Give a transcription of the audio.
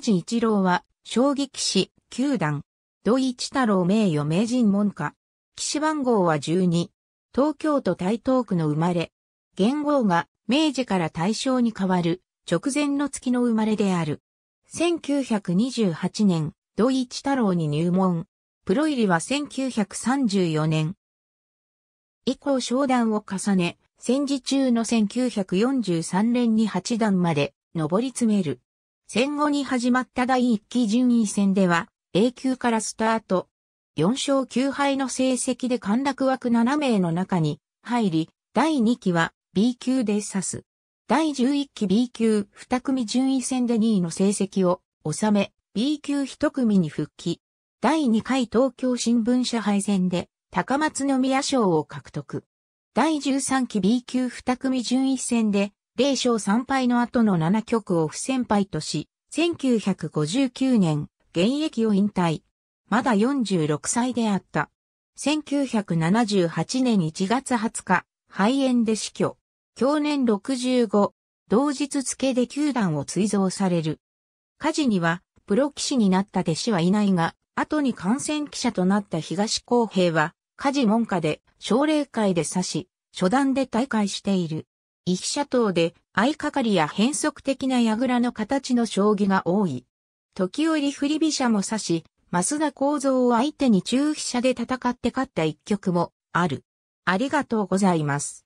ジ一郎は、将棋騎士、九段。土井一太郎名誉名人門下。騎士番号は12。東京都台東区の生まれ。元号が明治から大正に変わる直前の月の生まれである。1928年、土井一太郎に入門。プロ入りは1934年。以降商談を重ね、戦時中の1943年に八段まで上り詰める。戦後に始まった第一期順位戦では、A 級からスタート。4勝9敗の成績で陥落枠7名の中に入り、第2期は B 級で指す。第11期 B 級2組順位戦で2位の成績を収め、B 級1組に復帰。第2回東京新聞社敗戦で高松宮賞を獲得。第13期 B 級2組順位戦で0勝3敗の後の7局を不戦敗とし、1959年、現役を引退。まだ46歳であった。1978年1月20日、肺炎で死去。去年65、同日付で球団を追贈される。火事には、プロ棋士になった弟子はいないが、後に感染記者となった東公平は、家事門下で、奨励会で刺し、初段で大会している。一車党で相掛かりや変則的な矢倉の形の将棋が多い。時折振り飛車も指し、増田構造を相手に中飛車で戦って勝った一局もある。ありがとうございます。